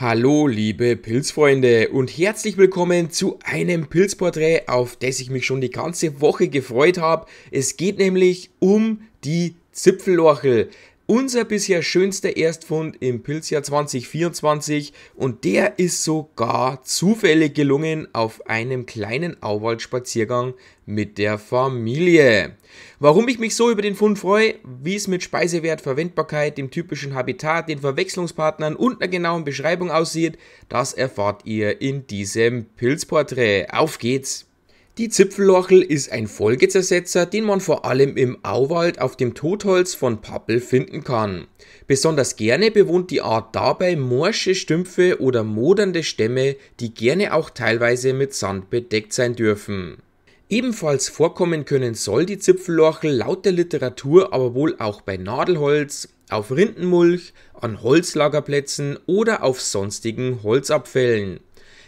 Hallo liebe Pilzfreunde und herzlich willkommen zu einem Pilzporträt, auf das ich mich schon die ganze Woche gefreut habe. Es geht nämlich um die Zipfelorchel unser bisher schönster Erstfund im Pilzjahr 2024 und der ist sogar zufällig gelungen auf einem kleinen Auwaldspaziergang mit der Familie. Warum ich mich so über den Fund freue, wie es mit Speisewert, Verwendbarkeit, dem typischen Habitat, den Verwechslungspartnern und einer genauen Beschreibung aussieht, das erfahrt ihr in diesem Pilzporträt. Auf geht's! Die Zipfellochel ist ein Folgezersetzer, den man vor allem im Auwald auf dem Totholz von Pappel finden kann. Besonders gerne bewohnt die Art dabei morsche Stümpfe oder modernde Stämme, die gerne auch teilweise mit Sand bedeckt sein dürfen. Ebenfalls vorkommen können soll die Zipfellochel laut der Literatur aber wohl auch bei Nadelholz, auf Rindenmulch, an Holzlagerplätzen oder auf sonstigen Holzabfällen.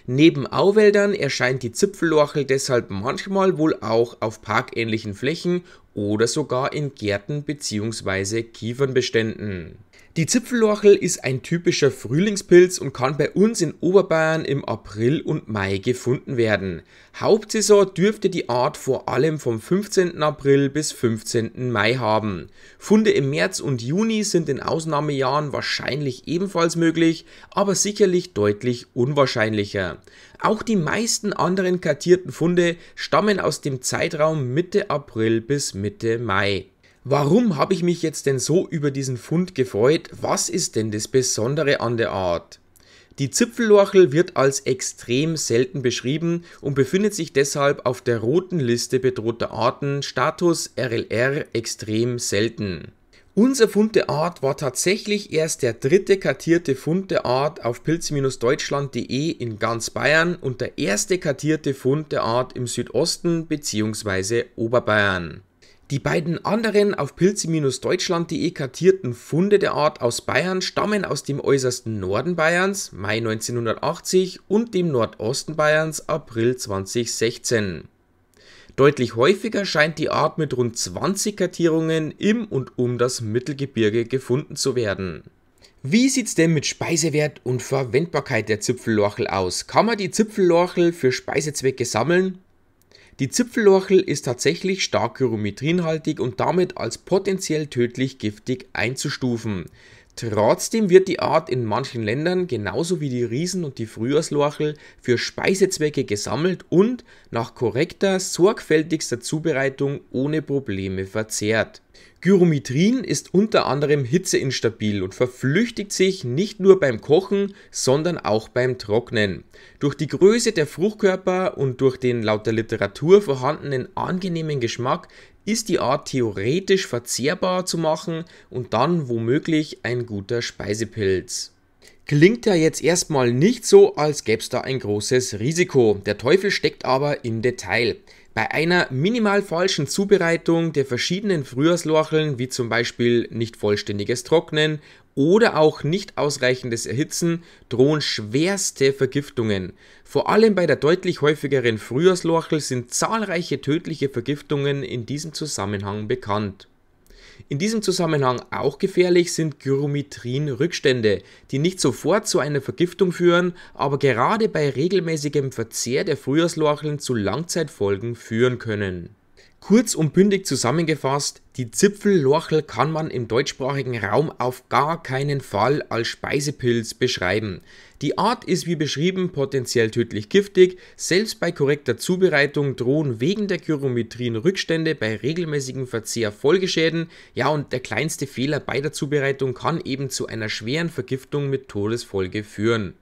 Neben Auwäldern erscheint die Zipfellorche deshalb manchmal wohl auch auf parkähnlichen Flächen oder sogar in Gärten bzw. Kiefernbeständen. Die Zipfellorchel ist ein typischer Frühlingspilz und kann bei uns in Oberbayern im April und Mai gefunden werden. Hauptsaison dürfte die Art vor allem vom 15. April bis 15. Mai haben. Funde im März und Juni sind in Ausnahmejahren wahrscheinlich ebenfalls möglich, aber sicherlich deutlich unwahrscheinlicher. Auch die meisten anderen kartierten Funde stammen aus dem Zeitraum Mitte April bis Mitte Mai. Warum habe ich mich jetzt denn so über diesen Fund gefreut? Was ist denn das Besondere an der Art? Die Zipfellorchel wird als extrem selten beschrieben und befindet sich deshalb auf der roten Liste bedrohter Arten Status RLR extrem selten. Unser Fund der Art war tatsächlich erst der dritte kartierte Fund der Art auf pilze-deutschland.de in ganz Bayern und der erste kartierte Fund der Art im Südosten bzw. Oberbayern. Die beiden anderen auf pilze-deutschland.de kartierten Funde der Art aus Bayern stammen aus dem äußersten Norden Bayerns, Mai 1980, und dem Nordosten Bayerns, April 2016. Deutlich häufiger scheint die Art mit rund 20 Kartierungen im und um das Mittelgebirge gefunden zu werden. Wie sieht's denn mit Speisewert und Verwendbarkeit der Zipfellorchel aus? Kann man die Zipfellorchel für Speisezwecke sammeln? Die Zipfelorchel ist tatsächlich stark pyrometrinhaltig und damit als potenziell tödlich giftig einzustufen. Trotzdem wird die Art in manchen Ländern genauso wie die Riesen- und die Frühjahrslorchel für Speisezwecke gesammelt und nach korrekter, sorgfältigster Zubereitung ohne Probleme verzehrt. Gyrometrin ist unter anderem hitzeinstabil und verflüchtigt sich nicht nur beim Kochen, sondern auch beim Trocknen. Durch die Größe der Fruchtkörper und durch den laut der Literatur vorhandenen angenehmen Geschmack ist die Art theoretisch verzehrbar zu machen und dann womöglich ein guter Speisepilz. Klingt ja jetzt erstmal nicht so, als gäbe es da ein großes Risiko. Der Teufel steckt aber im Detail. Bei einer minimal falschen Zubereitung der verschiedenen Frühjahrslorcheln, wie zum Beispiel nicht vollständiges Trocknen oder auch nicht ausreichendes Erhitzen, drohen schwerste Vergiftungen. Vor allem bei der deutlich häufigeren Frühjahrslorchel sind zahlreiche tödliche Vergiftungen in diesem Zusammenhang bekannt. In diesem Zusammenhang auch gefährlich sind Gyrometrin-Rückstände, die nicht sofort zu einer Vergiftung führen, aber gerade bei regelmäßigem Verzehr der Frühjahrslorcheln zu Langzeitfolgen führen können Kurz und bündig zusammengefasst, die Zipfellorchel kann man im deutschsprachigen Raum auf gar keinen Fall als Speisepilz beschreiben. Die Art ist wie beschrieben potenziell tödlich giftig, selbst bei korrekter Zubereitung drohen wegen der Kyrometrien Rückstände bei regelmäßigem Verzehr Folgeschäden, ja und der kleinste Fehler bei der Zubereitung kann eben zu einer schweren Vergiftung mit Todesfolge führen.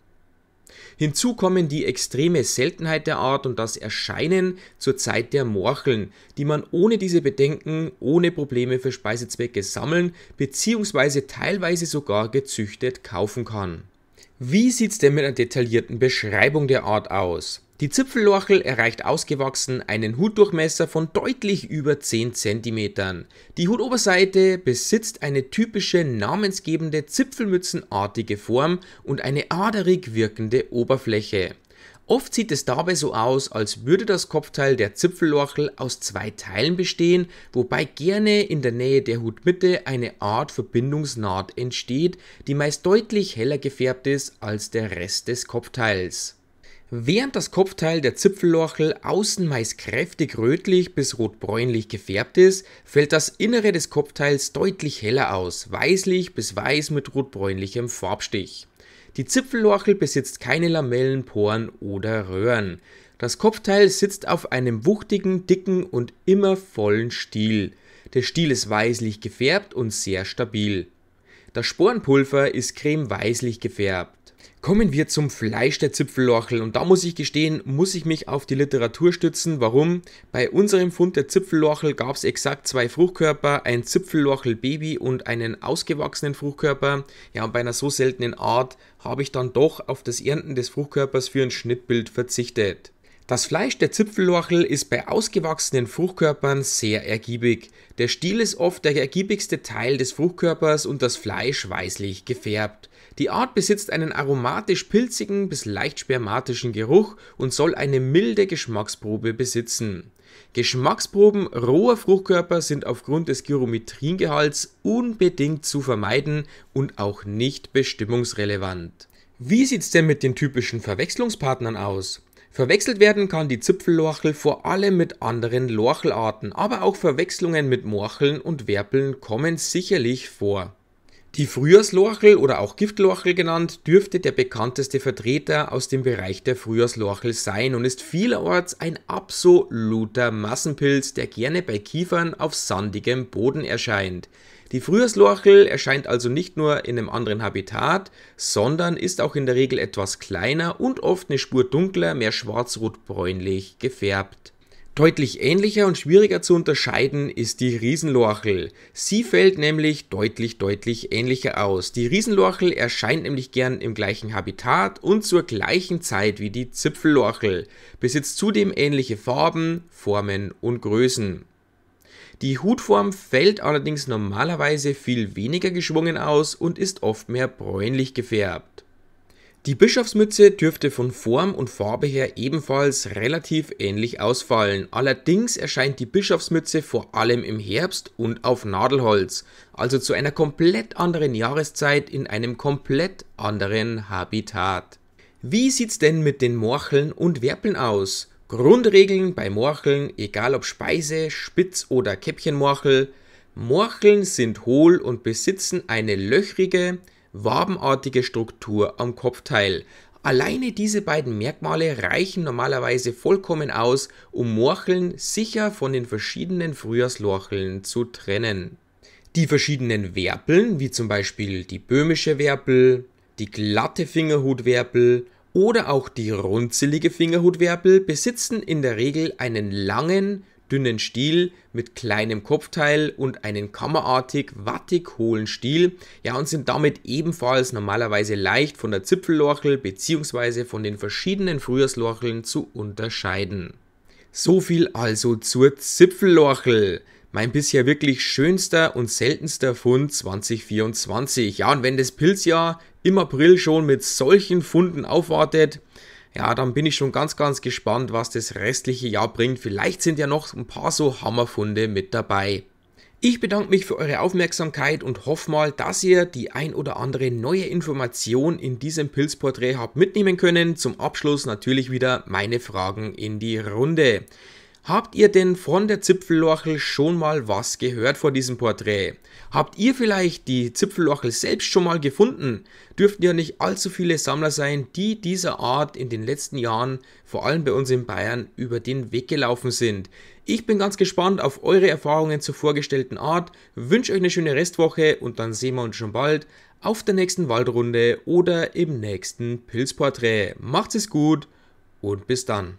Hinzu kommen die extreme Seltenheit der Art und das Erscheinen zur Zeit der Morcheln, die man ohne diese Bedenken, ohne Probleme für Speisezwecke sammeln bzw. teilweise sogar gezüchtet kaufen kann. Wie sieht's denn mit einer detaillierten Beschreibung der Art aus? Die Zipfellorchel erreicht ausgewachsen einen Hutdurchmesser von deutlich über 10 cm. Die Hutoberseite besitzt eine typische namensgebende Zipfelmützenartige Form und eine aderig wirkende Oberfläche. Oft sieht es dabei so aus, als würde das Kopfteil der Zipfellorchel aus zwei Teilen bestehen, wobei gerne in der Nähe der Hutmitte eine Art Verbindungsnaht entsteht, die meist deutlich heller gefärbt ist als der Rest des Kopfteils. Während das Kopfteil der Zipfellorchel außen meist kräftig rötlich bis rotbräunlich gefärbt ist, fällt das Innere des Kopfteils deutlich heller aus, weißlich bis weiß mit rotbräunlichem Farbstich. Die Zipfellorchel besitzt keine Lamellen, Poren oder Röhren. Das Kopfteil sitzt auf einem wuchtigen, dicken und immer vollen Stiel. Der Stiel ist weißlich gefärbt und sehr stabil. Das Sporenpulver ist cremeweißlich gefärbt. Kommen wir zum Fleisch der Zipfellorchel und da muss ich gestehen, muss ich mich auf die Literatur stützen. Warum? Bei unserem Fund der Zipfellorchel gab es exakt zwei Fruchtkörper, ein Zipfellorchel-Baby und einen ausgewachsenen Fruchtkörper. Ja, und bei einer so seltenen Art habe ich dann doch auf das Ernten des Fruchtkörpers für ein Schnittbild verzichtet. Das Fleisch der Zipfelorchel ist bei ausgewachsenen Fruchtkörpern sehr ergiebig. Der Stiel ist oft der ergiebigste Teil des Fruchtkörpers und das Fleisch weißlich gefärbt. Die Art besitzt einen aromatisch-pilzigen bis leicht spermatischen Geruch und soll eine milde Geschmacksprobe besitzen. Geschmacksproben roher Fruchtkörper sind aufgrund des Gyrometriengehalts unbedingt zu vermeiden und auch nicht bestimmungsrelevant. Wie sieht's denn mit den typischen Verwechslungspartnern aus? Verwechselt werden kann die Zipfellorchel vor allem mit anderen Lorchelarten, aber auch Verwechslungen mit Morcheln und Werpeln kommen sicherlich vor. Die Frühjahrslorchel oder auch Giftlorchel genannt, dürfte der bekannteste Vertreter aus dem Bereich der Frühjahrslorchel sein und ist vielerorts ein absoluter Massenpilz, der gerne bei Kiefern auf sandigem Boden erscheint. Die Frühjahrslorchel erscheint also nicht nur in einem anderen Habitat, sondern ist auch in der Regel etwas kleiner und oft eine Spur dunkler, mehr schwarz-rot-bräunlich gefärbt. Deutlich ähnlicher und schwieriger zu unterscheiden ist die Riesenlorchel. Sie fällt nämlich deutlich, deutlich ähnlicher aus. Die Riesenlorchel erscheint nämlich gern im gleichen Habitat und zur gleichen Zeit wie die Zipfellorchel, besitzt zudem ähnliche Farben, Formen und Größen. Die Hutform fällt allerdings normalerweise viel weniger geschwungen aus und ist oft mehr bräunlich gefärbt. Die Bischofsmütze dürfte von Form und Farbe her ebenfalls relativ ähnlich ausfallen, allerdings erscheint die Bischofsmütze vor allem im Herbst und auf Nadelholz, also zu einer komplett anderen Jahreszeit in einem komplett anderen Habitat. Wie sieht's denn mit den Morcheln und Werpeln aus? Grundregeln bei Morcheln, egal ob Speise, Spitz- oder Käppchenmorchel. Morcheln sind hohl und besitzen eine löchrige, wabenartige Struktur am Kopfteil. Alleine diese beiden Merkmale reichen normalerweise vollkommen aus, um Morcheln sicher von den verschiedenen Frühjahrslorcheln zu trennen. Die verschiedenen Werpeln, wie zum Beispiel die böhmische Werpel, die glatte Fingerhutwerpel oder auch die runzelige Fingerhutwerpel besitzen in der Regel einen langen, dünnen Stiel mit kleinem Kopfteil und einen kammerartig wattig hohlen Stiel, ja und sind damit ebenfalls normalerweise leicht von der Zipfellorchel bzw. von den verschiedenen Frühjahrslorcheln zu unterscheiden. So viel also zur Zipfellorchel. Mein bisher wirklich schönster und seltenster Fund 2024. Ja, und wenn das Pilzjahr im April schon mit solchen Funden aufwartet, ja, dann bin ich schon ganz, ganz gespannt, was das restliche Jahr bringt. Vielleicht sind ja noch ein paar so Hammerfunde mit dabei. Ich bedanke mich für eure Aufmerksamkeit und hoffe mal, dass ihr die ein oder andere neue Information in diesem Pilzporträt habt mitnehmen können. Zum Abschluss natürlich wieder meine Fragen in die Runde. Habt ihr denn von der Zipfellochel schon mal was gehört vor diesem Porträt? Habt ihr vielleicht die Zipfellochel selbst schon mal gefunden? Dürften ja nicht allzu viele Sammler sein, die dieser Art in den letzten Jahren, vor allem bei uns in Bayern, über den Weg gelaufen sind. Ich bin ganz gespannt auf eure Erfahrungen zur vorgestellten Art, wünsche euch eine schöne Restwoche und dann sehen wir uns schon bald auf der nächsten Waldrunde oder im nächsten Pilzporträt. Macht es gut und bis dann.